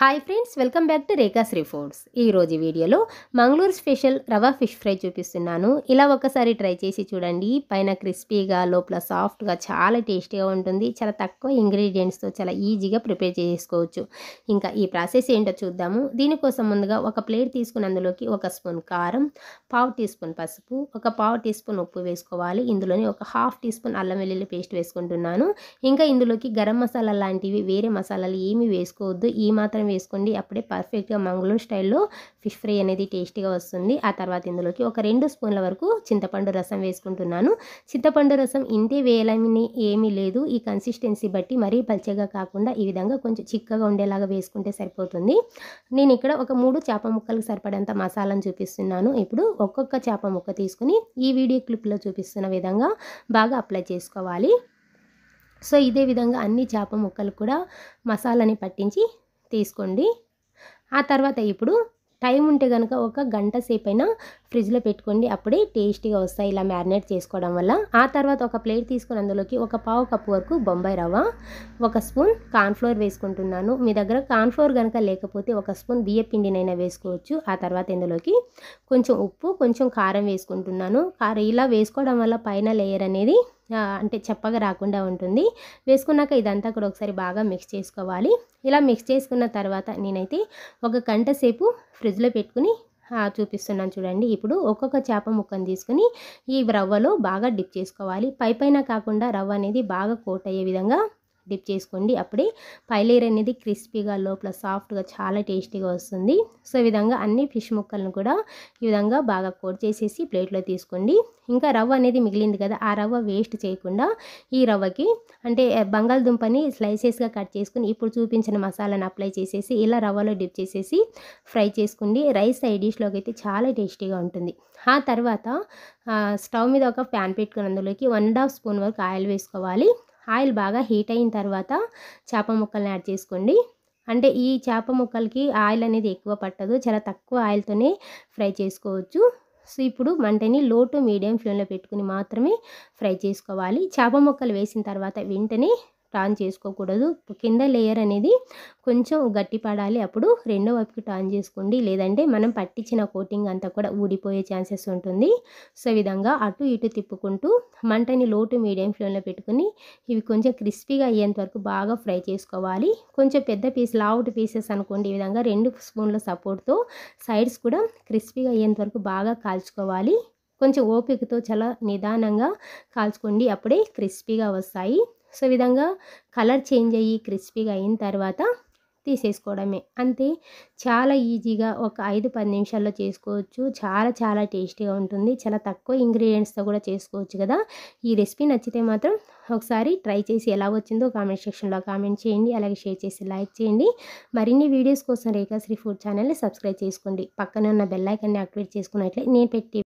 hi friends welcome back to Rekha's foods ఈరోజు వీడియోలో Mangaluru special rava fish fry చూపిస్తున్నాను ఇలా ఒకసారి ట్రై చేసి చూడండి పైన క్రిస్పీగా లోపల సాఫ్ట్గా చాలా టేస్టీగా ఉంటుంది చాలా తక్కువ ఇంగ్రీడియంట్స్తో చాలా ఈజీగా ప్రిపేర్ చేసుకోవచ్చు ఇంకా ఈ ప్రాసెస్ ఏంటో చూద్దాము దీనికోసం ముందుగా ఒక ప్లేట్ తీసుకుని అందులోకి ఒక స్పూన్ కారం పావు టీ స్పూన్ పసుపు ఒక పావు టీ స్పూన్ ఉప్పు వేసుకోవాలి ఇందులోని ఒక హాఫ్ టీ స్పూన్ అల్లం వెల్లుల్లి పేస్ట్ వేసుకుంటున్నాను ఇంకా ఇందులోకి గరం మసాలా లాంటివి వేరే మసాలాలు ఏమీ వేసుకోవద్దు ఈ మాత్రం కారం వేసుకోండి అప్పుడే పర్ఫెక్ట్గా మంగళూరు స్టైల్లో ఫిష్ ఫ్రై అనేది టేస్టీగా వస్తుంది ఆ తర్వాత ఇందులోకి ఒక రెండు స్పూన్ల వరకు చింతపండు రసం వేసుకుంటున్నాను చింతపండు రసం ఇంతే వేయాలని ఏమీ లేదు ఈ కన్సిస్టెన్సీ బట్టి మరీ పల్చగా కాకుండా ఈ విధంగా కొంచెం చిక్కగా ఉండేలాగా వేసుకుంటే సరిపోతుంది నేను ఇక్కడ ఒక మూడు చేప ముక్కలకు సరిపడేంత మసాలాను చూపిస్తున్నాను ఇప్పుడు ఒక్కొక్క చేప ముక్క తీసుకుని ఈ వీడియో క్లిప్లో చూపిస్తున్న విధంగా బాగా అప్లై చేసుకోవాలి సో ఇదే విధంగా అన్ని చేప ముక్కలు కూడా మసాలాని పట్టించి తీసుకోండి ఆ తర్వాత ఇప్పుడు టైం ఉంటే కనుక ఒక గంట సేపు అయినా ఫ్రిడ్జ్లో పెట్టుకోండి అప్పుడే టేస్టీగా వస్తాయి ఇలా మ్యారినేట్ చేసుకోవడం వల్ల ఆ తర్వాత ఒక ప్లేట్ తీసుకొని అందులోకి ఒక పావు కప్పు వరకు బొంబాయి రవ్వ ఒక స్పూన్ కార్న్ఫ్లోర్ వేసుకుంటున్నాను మీ దగ్గర కార్న్ఫ్లోర్ కనుక లేకపోతే ఒక స్పూన్ బియ్య పిండినైనా వేసుకోవచ్చు ఆ తర్వాత ఇందులోకి కొంచెం ఉప్పు కొంచెం కారం వేసుకుంటున్నాను కారం ఇలా వేసుకోవడం వల్ల పైన లేయర్ అనేది అంటే చెప్పగా రాకుండా ఉంటుంది వేసుకున్నాక ఇదంతా కూడా ఒకసారి బాగా మిక్స్ చేసుకోవాలి ఇలా మిక్స్ చేసుకున్న తర్వాత నేనైతే ఒక గంట సేపు ఫ్రిడ్జ్లో పెట్టుకుని చూపిస్తున్నాను చూడండి ఇప్పుడు ఒక్కొక్క చేప ముక్కను తీసుకుని ఈ రవ్వలో బాగా డిప్ చేసుకోవాలి పై కాకుండా రవ్వ అనేది బాగా కోట్ అయ్యే విధంగా డిప్ చేసుకోండి అప్పుడే పైలేర్ అనేది క్రిస్పీగా లోపల సాఫ్ట్గా చాలా టేస్టీగా వస్తుంది సో ఈ విధంగా అన్ని ఫిష్ ముక్కలను కూడా ఈ విధంగా బాగా కోట్ చేసేసి ప్లేట్లో తీసుకోండి ఇంకా రవ్వ అనేది మిగిలింది కదా ఆ రవ్వ వేస్ట్ చేయకుండా ఈ రవ్వకి అంటే బంగాళదుంపని స్లైసెస్గా కట్ చేసుకుని ఇప్పుడు చూపించిన మసాలాను అప్లై చేసేసి ఇలా రవ్వలో డిప్ చేసేసి ఫ్రై చేసుకోండి రైస్ సైడ్ డిష్లోకి అయితే చాలా టేస్టీగా ఉంటుంది ఆ తర్వాత స్టవ్ మీద ఒక ప్యాన్ పెట్టుకుని అందులోకి వన్ అండ్ హాఫ్ స్పూన్ వరకు ఆయిల్ వేసుకోవాలి ఆయిల్ బాగా హీట్ అయిన తర్వాత చేప ముక్కల్ని యాడ్ చేసుకోండి అంటే ఈ చేప ముక్కలకి ఆయిల్ అనేది ఎక్కువ పట్టదు చాలా తక్కువ ఆయిల్తోనే ఫ్రై చేసుకోవచ్చు సో ఇప్పుడు మంటని లో టు మీడియం ఫ్లేమ్లో పెట్టుకుని మాత్రమే ఫ్రై చేసుకోవాలి చేప ముక్కలు వేసిన తర్వాత వెంటనే టాన్ చేసుకోకూడదు కింద లేయర్ అనేది కొంచెం గట్టి పడాలి అప్పుడు రెండో వైపుకి టాన్ చేసుకోండి లేదంటే మనం పట్టించిన కోటింగ్ అంతా కూడా ఊడిపోయే ఛాన్సెస్ ఉంటుంది సో విధంగా అటు ఇటు తిప్పుకుంటూ మంటని లోటు మీడియం ఫ్లేమ్లో పెట్టుకుని ఇవి కొంచెం క్రిస్పీగా అయ్యేంత వరకు బాగా ఫ్రై చేసుకోవాలి కొంచెం పెద్ద పీస్ లావుట్ పీసెస్ అనుకోండి ఈ విధంగా రెండు స్పూన్ల సపోర్ట్తో సైడ్స్ కూడా క్రిస్పీగా అయ్యేంత వరకు బాగా కాల్చుకోవాలి కొంచెం ఓపికతో చాలా నిదానంగా కాల్చుకోండి అప్పుడే క్రిస్పీగా వస్తాయి సో విధంగా కలర్ చేంజ్ అయ్యి క్రిస్పీగా అయిన తర్వాత తీసేసుకోవడమే అంతే చాలా ఈజీగా ఒక ఐదు పది నిమిషాల్లో చేసుకోవచ్చు చాలా చాలా టేస్టీగా ఉంటుంది చాలా తక్కువ ఇంగ్రీడియంట్స్తో కూడా చేసుకోవచ్చు కదా ఈ రెసిపీ నచ్చితే మాత్రం ఒకసారి ట్రై చేసి ఎలా వచ్చిందో కామెంట్ సెక్షన్లో కామెంట్ చేయండి అలాగే షేర్ చేసి లైక్ చేయండి మరిన్ని వీడియోస్ కోసం రేఖాశ్రీ ఫుడ్ ఛానల్ని సబ్స్క్రైబ్ చేసుకోండి పక్కన ఉన్న బెల్లైకన్ని యాక్టివేట్ చేసుకున్నట్లే నేను పెట్టి